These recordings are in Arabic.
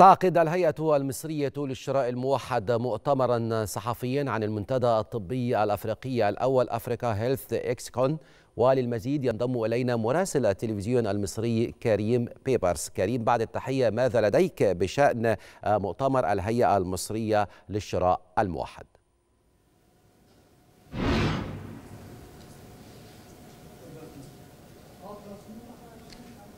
تعقد الهيئة المصرية للشراء الموحد مؤتمرا صحفيا عن المنتدى الطبي الأفريقي الأول أفريكا هيلث إكسكون وللمزيد ينضم إلينا مراسل التلفزيون المصري كريم بيبرس كريم بعد التحية ماذا لديك بشأن مؤتمر الهيئة المصرية للشراء الموحد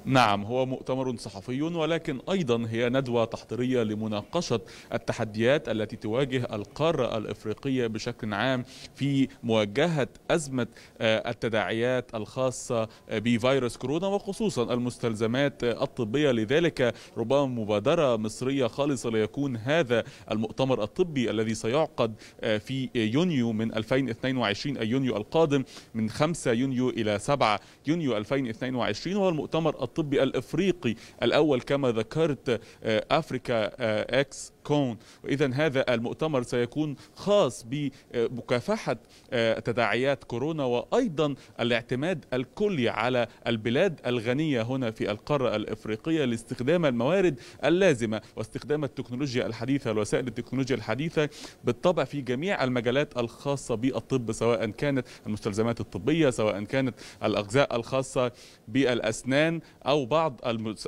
نعم هو مؤتمر صحفي ولكن أيضا هي ندوة تحضيرية لمناقشة التحديات التي تواجه القارة الإفريقية بشكل عام في مواجهة أزمة آه، التداعيات الخاصة آه، بفيروس كورونا وخصوصا المستلزمات آه، الطبية لذلك ربما مبادرة مصرية خالصة ليكون هذا المؤتمر الطبي الذي سيعقد في يونيو من 2022 أي يونيو القادم من 5 يونيو إلى 7 يونيو 2022 وهو المؤتمر الطبي الافريقي الاول كما ذكرت آه، افريكا آه، اكس كون إذا هذا المؤتمر سيكون خاص بمكافحة آه، تداعيات كورونا وأيضا الاعتماد الكلي على البلاد الغنية هنا في القارة الإفريقية لاستخدام الموارد اللازمة واستخدام التكنولوجيا الحديثة الوسائل التكنولوجيا الحديثة بالطبع في جميع المجالات الخاصة بالطب سواء كانت المستلزمات الطبية سواء كانت الأغذاء الخاصة بالأسنان أو بعض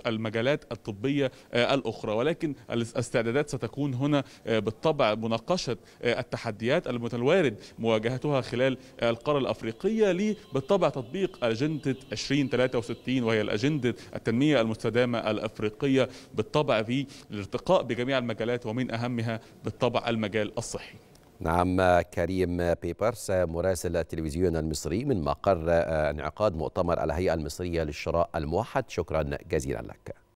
المجالات الطبية آه، الأخرى ولكن الاستعدادات ست ستكون هنا آه، بالطبع مناقشة آه، التحديات المتوارد مواجهتها خلال آه، القارة الأفريقية لي بالطبع تطبيق أجندة 2063 وهي الأجندة التنمية المستدامة الأفريقية بالطبع في الارتقاء بجميع المجالات ومن أهمها بالطبع المجال الصحي نعم كريم بيبرس مراسل التلفزيون المصري من مقر انعقاد مؤتمر الهيئة المصرية للشراء الموحد شكرا جزيلا لك